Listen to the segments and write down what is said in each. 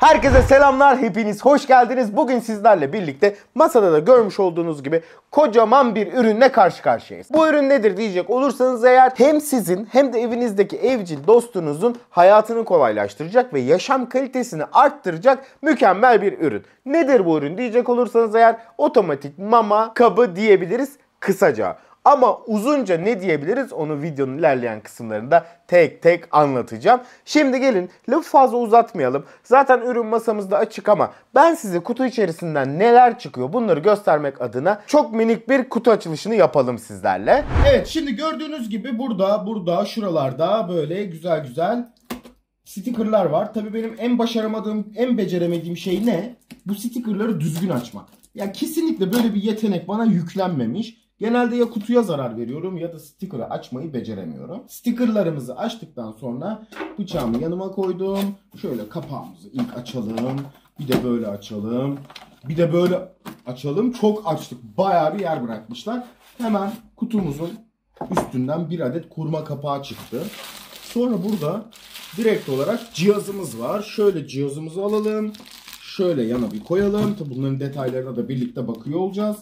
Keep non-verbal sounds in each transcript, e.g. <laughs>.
Herkese selamlar, hepiniz hoş geldiniz. Bugün sizlerle birlikte masada da görmüş olduğunuz gibi kocaman bir ürünle karşı karşıyayız. Bu ürün nedir diyecek olursanız eğer hem sizin hem de evinizdeki evcil dostunuzun hayatını kolaylaştıracak ve yaşam kalitesini arttıracak mükemmel bir ürün. Nedir bu ürün diyecek olursanız eğer otomatik mama kabı diyebiliriz kısaca. Ama uzunca ne diyebiliriz onu videonun ilerleyen kısımlarında tek tek anlatacağım. Şimdi gelin lafı fazla uzatmayalım. Zaten ürün masamızda açık ama ben size kutu içerisinden neler çıkıyor bunları göstermek adına çok minik bir kutu açılışını yapalım sizlerle. Evet şimdi gördüğünüz gibi burada, burada, şuralarda böyle güzel güzel stickerlar var. Tabii benim en başaramadığım, en beceremediğim şey ne? Bu stickerları düzgün açmak. Ya kesinlikle böyle bir yetenek bana yüklenmemiş. Genelde ya kutuya zarar veriyorum ya da sticker'ı açmayı beceremiyorum. Sticker'larımızı açtıktan sonra bıçağımı yanıma koydum. Şöyle kapağımızı ilk açalım. Bir de böyle açalım. Bir de böyle açalım. Çok açtık. Bayağı bir yer bırakmışlar. Hemen kutumuzun üstünden bir adet kurma kapağı çıktı. Sonra burada direkt olarak cihazımız var. Şöyle cihazımızı alalım. Şöyle yana bir koyalım. Tabii Bunların detaylarına da birlikte bakıyor olacağız.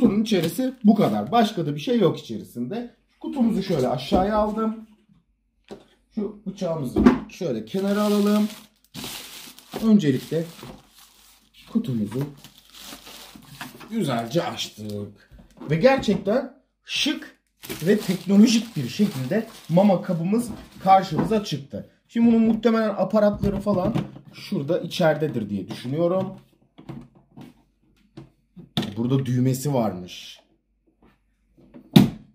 Kutunun içerisi bu kadar. Başka da bir şey yok içerisinde. Kutumuzu şöyle aşağıya aldım. Şu bıçağımızı şöyle kenara alalım. Öncelikle kutumuzu güzelce açtık. Ve gerçekten şık ve teknolojik bir şekilde mama kabımız karşımıza çıktı. Şimdi bunun muhtemelen aparatları falan şurada içeridedir diye düşünüyorum. Burada düğmesi varmış.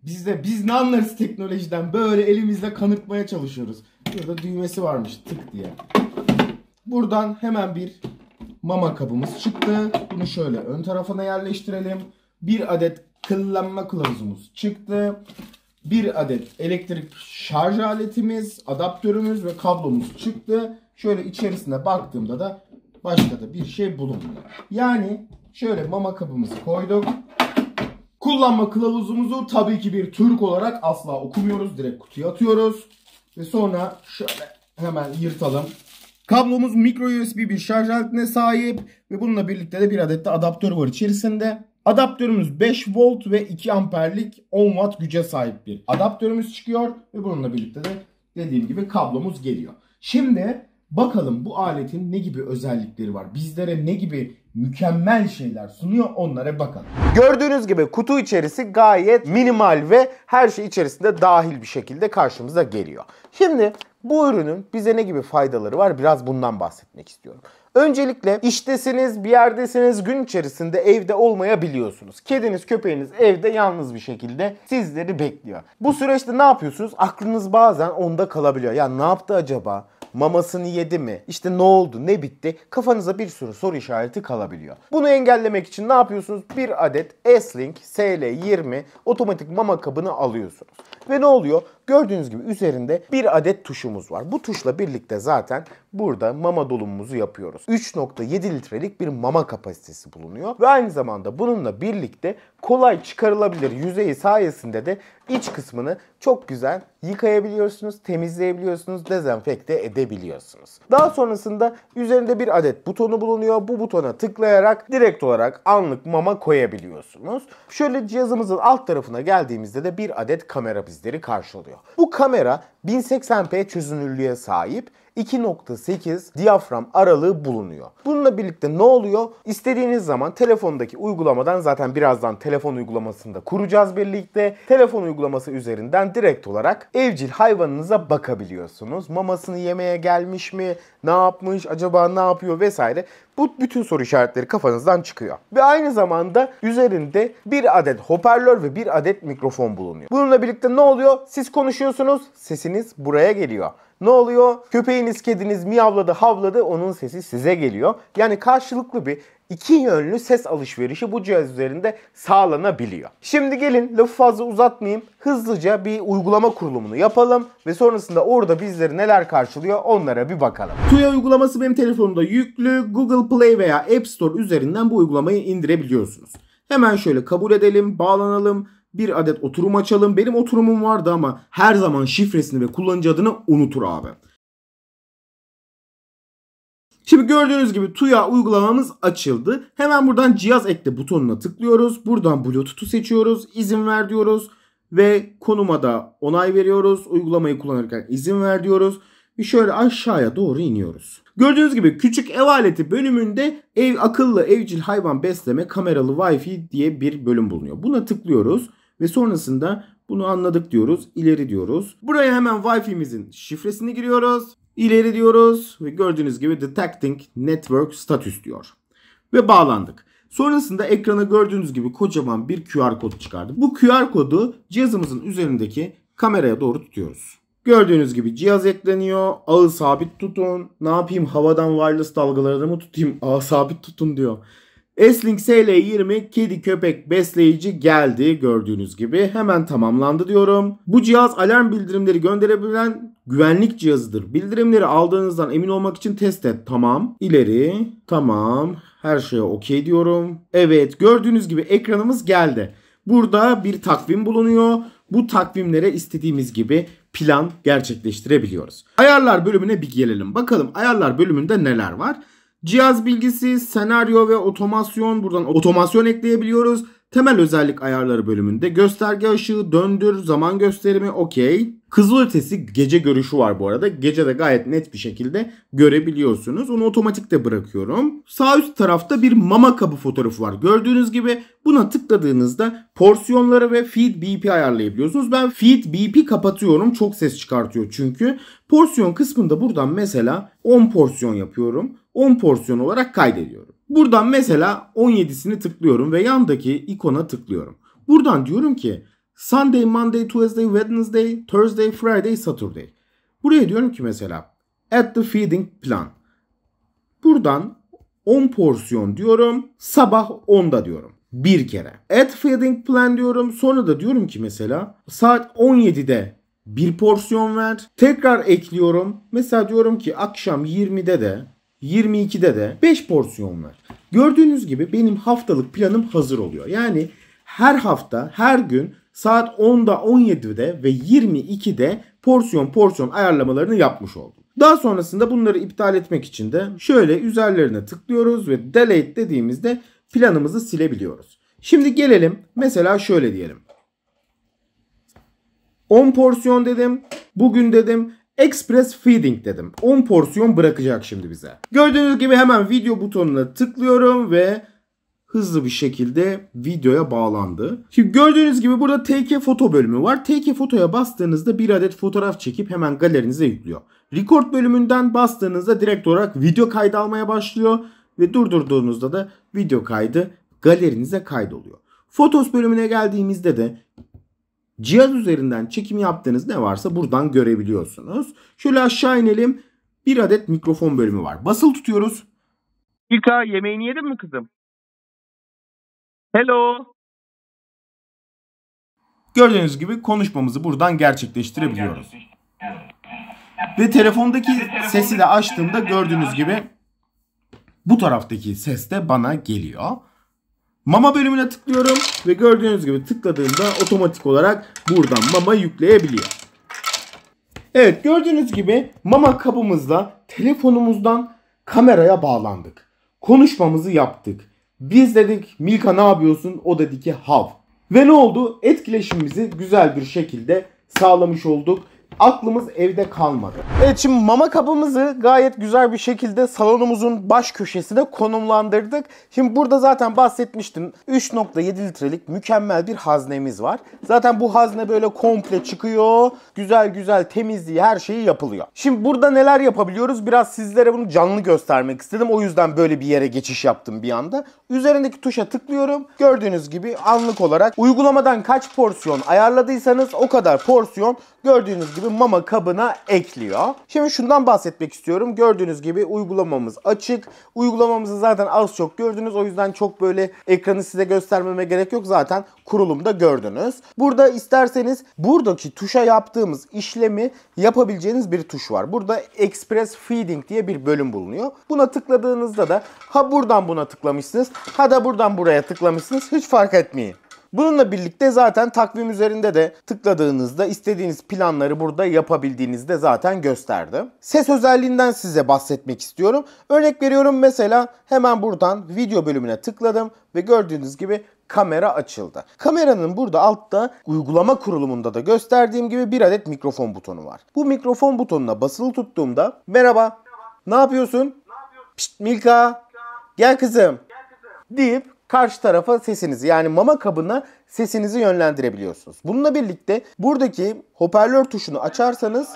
Biz de biz ne anlarız teknolojiden böyle elimizle kanırtmaya çalışıyoruz. Burada düğmesi varmış tık diye. Buradan hemen bir mama kabımız çıktı. Bunu şöyle ön tarafına yerleştirelim. Bir adet kıllanma kılavuzumuz çıktı. Bir adet elektrik şarj aletimiz, adaptörümüz ve kablomuz çıktı. Şöyle içerisine baktığımda da başka da bir şey bulunmuyor. Yani Şöyle mama kabımızı koyduk. Kullanma kılavuzumuzu tabii ki bir Türk olarak asla okumuyoruz. Direkt kutuya atıyoruz. Ve sonra şöyle hemen yırtalım. Kablomuz micro USB bir şarj aletine sahip ve bununla birlikte de bir adet de adaptör var içerisinde. Adaptörümüz 5 volt ve 2 amperlik 10 watt güce sahip bir adaptörümüz çıkıyor ve bununla birlikte de dediğim gibi kablomuz geliyor. Şimdi Bakalım bu aletin ne gibi özellikleri var? Bizlere ne gibi mükemmel şeyler sunuyor onlara bakalım. Gördüğünüz gibi kutu içerisi gayet minimal ve her şey içerisinde dahil bir şekilde karşımıza geliyor. Şimdi bu ürünün bize ne gibi faydaları var biraz bundan bahsetmek istiyorum. Öncelikle iştesiniz, bir yerdesiniz, gün içerisinde evde olmayabiliyorsunuz. Kediniz, köpeğiniz evde yalnız bir şekilde sizleri bekliyor. Bu süreçte ne yapıyorsunuz? Aklınız bazen onda kalabiliyor. Ya ne yaptı acaba? mamasını yedi mi, İşte ne oldu, ne bitti kafanıza bir sürü soru işareti kalabiliyor. Bunu engellemek için ne yapıyorsunuz? Bir adet S-Link SL20 otomatik mama kabını alıyorsunuz. Ve ne oluyor? Gördüğünüz gibi üzerinde bir adet tuşumuz var. Bu tuşla birlikte zaten burada mama dolumumuzu yapıyoruz. 3.7 litrelik bir mama kapasitesi bulunuyor ve aynı zamanda bununla birlikte kolay çıkarılabilir yüzeyi sayesinde de iç kısmını çok güzel yıkayabiliyorsunuz, temizleyebiliyorsunuz, dezenfekte edebiliyorsunuz. Daha sonrasında üzerinde bir adet butonu bulunuyor. Bu butona tıklayarak direkt olarak anlık mama koyabiliyorsunuz. Şöyle cihazımızın alt tarafına geldiğimizde de bir adet kamera bizleri karşılıyor sağlıyor. Bu kamera 1080p çözünürlüğe sahip 2.8 diyafram aralığı bulunuyor. Bununla birlikte ne oluyor? İstediğiniz zaman telefondaki uygulamadan zaten birazdan telefon uygulamasını da kuracağız birlikte. Telefon uygulaması üzerinden direkt olarak evcil hayvanınıza bakabiliyorsunuz. Mamasını yemeye gelmiş mi? Ne yapmış? Acaba ne yapıyor? Vesaire. Bu bütün soru işaretleri kafanızdan çıkıyor. Ve aynı zamanda üzerinde bir adet hoparlör ve bir adet mikrofon bulunuyor. Bununla birlikte ne oluyor? Siz konuşuyorsunuz, sesiniz buraya geliyor. Ne oluyor? Köpeğiniz, kediniz miyavladı, havladı. Onun sesi size geliyor. Yani karşılıklı bir iki yönlü ses alışverişi bu cihaz üzerinde sağlanabiliyor. Şimdi gelin lafı fazla uzatmayayım. Hızlıca bir uygulama kurulumunu yapalım ve sonrasında orada bizleri neler karşılıyor onlara bir bakalım. Tuya uygulaması benim telefonumda yüklü. Google Play veya App Store üzerinden bu uygulamayı indirebiliyorsunuz. Hemen şöyle kabul edelim, bağlanalım bir adet oturum açalım. Benim oturumum vardı ama her zaman şifresini ve kullanıcı adını unutur abi. Şimdi gördüğünüz gibi TUYA uygulamamız açıldı. Hemen buradan cihaz ekle butonuna tıklıyoruz. Buradan Bluetooth'u seçiyoruz. İzin ver diyoruz. Ve konuma da onay veriyoruz. Uygulamayı kullanırken izin ver diyoruz. Bir şöyle aşağıya doğru iniyoruz. Gördüğünüz gibi küçük ev aleti bölümünde ev akıllı evcil hayvan besleme kameralı Wi-Fi diye bir bölüm bulunuyor. Buna tıklıyoruz. Ve sonrasında bunu anladık diyoruz. ileri diyoruz. Buraya hemen Wi-Fi'mizin şifresini giriyoruz. ileri diyoruz ve gördüğünüz gibi Detecting Network Status diyor. Ve bağlandık. Sonrasında ekrana gördüğünüz gibi kocaman bir QR kodu çıkardı. Bu QR kodu cihazımızın üzerindeki kameraya doğru tutuyoruz. Gördüğünüz gibi cihaz ekleniyor. Ağı sabit tutun. Ne yapayım havadan wireless dalgaları da mı tutayım? Ağı sabit tutun diyor. Eslink SL20 kedi köpek besleyici geldi gördüğünüz gibi hemen tamamlandı diyorum. Bu cihaz alarm bildirimleri gönderebilen güvenlik cihazıdır. Bildirimleri aldığınızdan emin olmak için test et tamam. İleri tamam her şeye okey diyorum. Evet gördüğünüz gibi ekranımız geldi. Burada bir takvim bulunuyor. Bu takvimlere istediğimiz gibi plan gerçekleştirebiliyoruz. Ayarlar bölümüne bir gelelim. Bakalım ayarlar bölümünde neler var? Cihaz bilgisi, senaryo ve otomasyon buradan otomasyon ekleyebiliyoruz Temel özellik ayarları bölümünde gösterge ışığı, döndür, zaman gösterimi okey. Kızıl ötesi gece görüşü var bu arada. Gece de gayet net bir şekilde görebiliyorsunuz. Onu otomatikte bırakıyorum. Sağ üst tarafta bir mama kabı fotoğrafı var. Gördüğünüz gibi buna tıkladığınızda porsiyonları ve feed BP ayarlayabiliyorsunuz. Ben feed BP kapatıyorum. Çok ses çıkartıyor çünkü. Porsiyon kısmında buradan mesela 10 porsiyon yapıyorum. 10 porsiyon olarak kaydediyorum. Buradan mesela 17'sini tıklıyorum ve yandaki ikona tıklıyorum. Buradan diyorum ki Sunday, Monday, Tuesday, Wednesday, Thursday, Friday, Saturday. Buraya diyorum ki mesela at the feeding plan. Buradan 10 porsiyon diyorum. Sabah 10'da diyorum. Bir kere. At feeding plan diyorum. Sonra da diyorum ki mesela saat 17'de bir porsiyon ver. Tekrar ekliyorum. Mesela diyorum ki akşam 20'de de 22'de de 5 porsiyon ver. Gördüğünüz gibi benim haftalık planım hazır oluyor. Yani her hafta, her gün saat 10'da, 17'de ve 22'de porsiyon porsiyon ayarlamalarını yapmış oldum. Daha sonrasında bunları iptal etmek için de şöyle üzerlerine tıklıyoruz ve delete dediğimizde planımızı silebiliyoruz. Şimdi gelelim mesela şöyle diyelim. 10 porsiyon dedim. Bugün dedim Express Feeding dedim. 10 porsiyon bırakacak şimdi bize. Gördüğünüz gibi hemen video butonuna tıklıyorum ve hızlı bir şekilde videoya bağlandı. Şimdi gördüğünüz gibi burada TK foto bölümü var. TK fotoya bastığınızda bir adet fotoğraf çekip hemen galerinize yüklüyor. Record bölümünden bastığınızda direkt olarak video kaydı almaya başlıyor ve durdurduğunuzda da video kaydı galerinize kaydoluyor. Fotos bölümüne geldiğimizde de Cihaz üzerinden çekim yaptığınız ne varsa buradan görebiliyorsunuz. Şöyle aşağı inelim. Bir adet mikrofon bölümü var. Basıl tutuyoruz. İlka yemeğini yedin mi kızım? Hello. Gördüğünüz gibi konuşmamızı buradan gerçekleştirebiliyoruz. Ve telefondaki sesi de açtığımda gördüğünüz gibi bu taraftaki ses de bana geliyor. Mama bölümüne tıklıyorum ve gördüğünüz gibi tıkladığımda otomatik olarak buradan mama yükleyebiliyor. Evet gördüğünüz gibi mama kabımızla telefonumuzdan kameraya bağlandık. Konuşmamızı yaptık. Biz dedik Milka ne yapıyorsun? O dedi ki hav. Ve ne oldu? Etkileşimimizi güzel bir şekilde sağlamış olduk aklımız evde kalmadı. Evet şimdi mama kabımızı gayet güzel bir şekilde salonumuzun baş köşesine konumlandırdık. Şimdi burada zaten bahsetmiştim. 3.7 litrelik mükemmel bir haznemiz var. Zaten bu hazne böyle komple çıkıyor. Güzel güzel temizliği her şeyi yapılıyor. Şimdi burada neler yapabiliyoruz? Biraz sizlere bunu canlı göstermek istedim. O yüzden böyle bir yere geçiş yaptım bir anda. Üzerindeki tuşa tıklıyorum. Gördüğünüz gibi anlık olarak uygulamadan kaç porsiyon ayarladıysanız o kadar porsiyon gördüğünüz gibi gibi mama kabına ekliyor. Şimdi şundan bahsetmek istiyorum. Gördüğünüz gibi uygulamamız açık. Uygulamamızı zaten az çok gördünüz. O yüzden çok böyle ekranı size göstermeme gerek yok. Zaten kurulumda gördünüz. Burada isterseniz buradaki tuşa yaptığımız işlemi yapabileceğiniz bir tuş var. Burada Express Feeding diye bir bölüm bulunuyor. Buna tıkladığınızda da ha buradan buna tıklamışsınız ha da buradan buraya tıklamışsınız hiç fark etmeyin. Bununla birlikte zaten takvim üzerinde de tıkladığınızda istediğiniz planları burada yapabildiğinizi de zaten gösterdi. Ses özelliğinden size bahsetmek istiyorum. Örnek veriyorum mesela hemen buradan video bölümüne tıkladım ve gördüğünüz gibi kamera açıldı. Kameranın burada altta uygulama kurulumunda da gösterdiğim gibi bir adet mikrofon butonu var. Bu mikrofon butonuna basılı tuttuğumda merhaba, merhaba. ne yapıyorsun? Ne yapıyorsun? Pişt, Milka. Milka gel kızım, gel kızım. deyip karşı tarafa sesinizi yani mama kabına sesinizi yönlendirebiliyorsunuz. Bununla birlikte buradaki hoparlör tuşunu açarsanız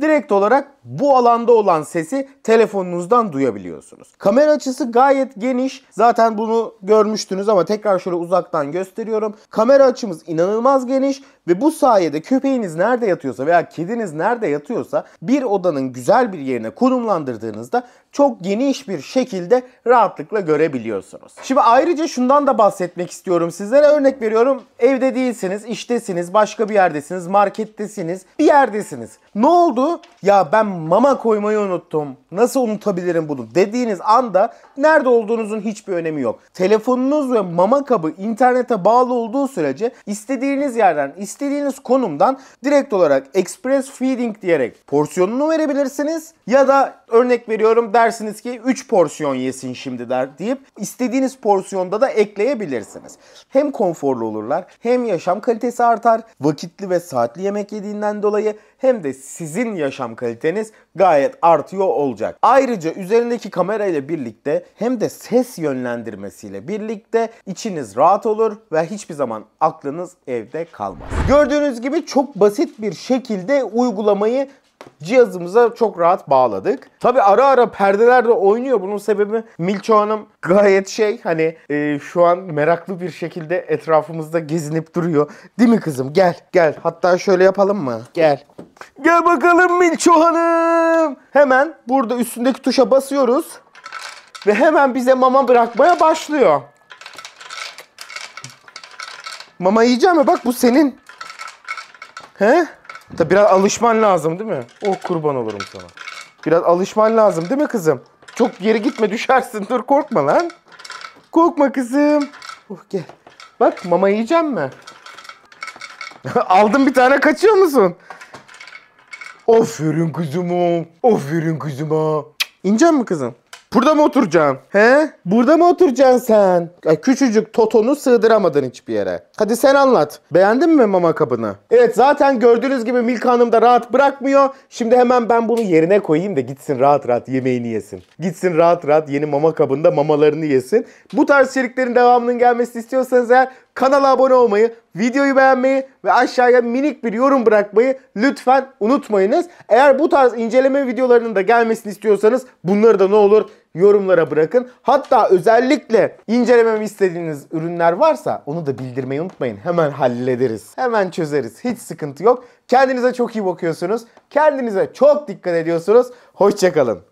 direkt olarak bu alanda olan sesi telefonunuzdan duyabiliyorsunuz. Kamera açısı gayet geniş. Zaten bunu görmüştünüz ama tekrar şöyle uzaktan gösteriyorum. Kamera açımız inanılmaz geniş ve bu sayede köpeğiniz nerede yatıyorsa veya kediniz nerede yatıyorsa bir odanın güzel bir yerine konumlandırdığınızda çok geniş bir şekilde rahatlıkla görebiliyorsunuz. Şimdi ayrıca şundan da bahsetmek istiyorum sizlere. Örnek veriyorum evde değilsiniz, iştesiniz, başka bir yerdesiniz, markettesiniz, bir yerdesiniz. Ne oldu? ya ben mama koymayı unuttum. Nasıl unutabilirim bunu dediğiniz anda nerede olduğunuzun hiçbir önemi yok. Telefonunuz ve mama kabı internete bağlı olduğu sürece istediğiniz yerden, istediğiniz konumdan direkt olarak express feeding diyerek porsiyonunu verebilirsiniz ya da örnek veriyorum dersiniz ki 3 porsiyon yesin şimdi der deyip istediğiniz porsiyonda da ekleyebilirsiniz. Hem konforlu olurlar hem yaşam kalitesi artar. Vakitli ve saatli yemek yediğinden dolayı hem de sizin yaşam kaliteniz gayet artıyor olacak. Ayrıca üzerindeki kamera ile birlikte hem de ses yönlendirmesiyle birlikte içiniz rahat olur ve hiçbir zaman aklınız evde kalmaz. Gördüğünüz gibi çok basit bir şekilde uygulamayı cihazımıza çok rahat bağladık. Tabi ara ara perdeler de oynuyor. Bunun sebebi Milço Hanım gayet şey hani e, şu an meraklı bir şekilde etrafımızda gezinip duruyor. Değil mi kızım? Gel gel. Hatta şöyle yapalım mı? Gel. Gel bakalım Milço Hanım. Hemen burada üstündeki tuşa basıyoruz. Ve hemen bize mama bırakmaya başlıyor. Mama yiyeceğim mi? Bak bu senin. He? Tabi biraz alışman lazım değil mi? Oh kurban olurum sana. Biraz alışman lazım değil mi kızım? Çok geri gitme düşersin. Dur korkma lan. Korkma kızım. Oh gel. Bak mama yiyeceğim mi? <laughs> Aldım bir tane kaçıyor musun? Aferin kızıma. Aferin kızıma. İnecek mi kızım? Burada mı oturacağım? He? Burada mı oturacaksın sen? Ay, küçücük totonu sığdıramadın hiçbir yere. Hadi sen anlat. Beğendin mi mama kabını? Evet zaten gördüğünüz gibi Milka Hanım da rahat bırakmıyor. Şimdi hemen ben bunu yerine koyayım da gitsin rahat rahat yemeğini yesin. Gitsin rahat rahat yeni mama kabında mamalarını yesin. Bu tarz içeriklerin devamının gelmesini istiyorsanız eğer kanala abone olmayı, videoyu beğenmeyi ve aşağıya minik bir yorum bırakmayı lütfen unutmayınız. Eğer bu tarz inceleme videolarının da gelmesini istiyorsanız bunları da ne olur yorumlara bırakın. Hatta özellikle incelememi istediğiniz ürünler varsa onu da bildirmeyi unutmayın. Hemen hallederiz. Hemen çözeriz. Hiç sıkıntı yok. Kendinize çok iyi bakıyorsunuz. Kendinize çok dikkat ediyorsunuz. Hoşçakalın.